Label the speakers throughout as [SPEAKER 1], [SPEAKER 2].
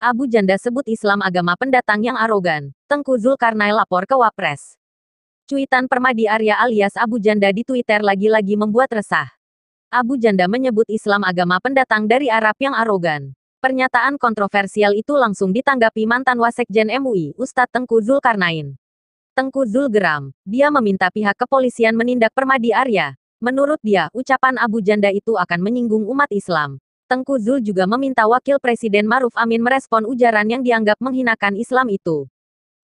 [SPEAKER 1] Abu Janda sebut Islam agama pendatang yang arogan. Tengku Zulkarnain lapor ke Wapres. Cuitan Permadi Arya alias Abu Janda di Twitter lagi-lagi membuat resah. Abu Janda menyebut Islam agama pendatang dari Arab yang arogan. Pernyataan kontroversial itu langsung ditanggapi mantan Wasekjen MUI, Ustadz Tengku Zulkarnain. Tengku Zul geram, dia meminta pihak kepolisian menindak Permadi Arya. Menurut dia, ucapan Abu Janda itu akan menyinggung umat Islam. Tengku Zul juga meminta Wakil Presiden Maruf Amin merespon ujaran yang dianggap menghinakan Islam itu.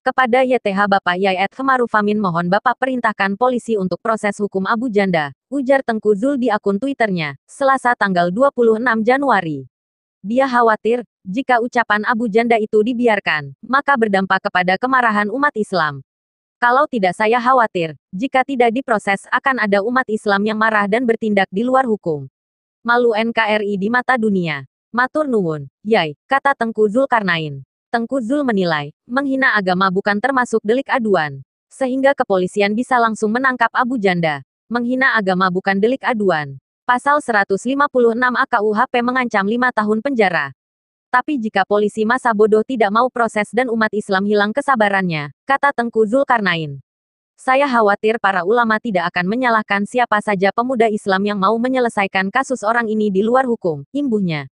[SPEAKER 1] Kepada YTH Bapak Yayat Maruf Amin mohon Bapak perintahkan polisi untuk proses hukum Abu Janda, ujar Tengku Zul di akun Twitternya, selasa tanggal 26 Januari. Dia khawatir, jika ucapan Abu Janda itu dibiarkan, maka berdampak kepada kemarahan umat Islam. Kalau tidak saya khawatir, jika tidak diproses akan ada umat Islam yang marah dan bertindak di luar hukum malu NKRI di mata dunia. Matur nuwun, yai, kata Tengku Zulkarnain. Tengku Zul menilai, menghina agama bukan termasuk delik aduan. Sehingga kepolisian bisa langsung menangkap Abu Janda. Menghina agama bukan delik aduan. Pasal 156 AKUHP mengancam 5 tahun penjara. Tapi jika polisi masa bodoh tidak mau proses dan umat Islam hilang kesabarannya, kata Tengku Zulkarnain. Saya khawatir para ulama tidak akan menyalahkan siapa saja pemuda Islam yang mau menyelesaikan kasus orang ini di luar hukum, imbuhnya.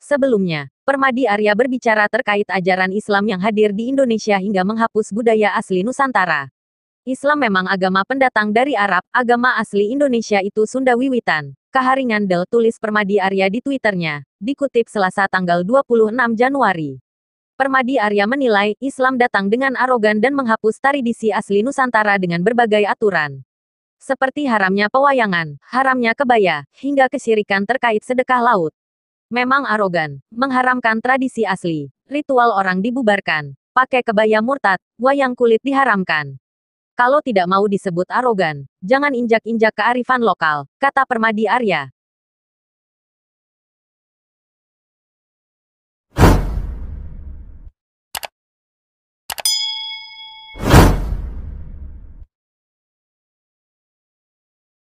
[SPEAKER 1] Sebelumnya, Permadi Arya berbicara terkait ajaran Islam yang hadir di Indonesia hingga menghapus budaya asli Nusantara. Islam memang agama pendatang dari Arab, agama asli Indonesia itu Sunda Wiwitan. Kaharingan Del tulis Permadi Arya di Twitternya, dikutip Selasa tanggal 26 Januari. Permadi Arya menilai Islam datang dengan arogan dan menghapus tradisi asli Nusantara dengan berbagai aturan. Seperti haramnya pewayangan, haramnya kebaya, hingga kesyirikan terkait sedekah laut. Memang arogan, mengharamkan tradisi asli, ritual orang dibubarkan, pakai kebaya murtad, wayang kulit diharamkan. Kalau tidak mau disebut arogan, jangan injak-injak kearifan lokal, kata Permadi Arya.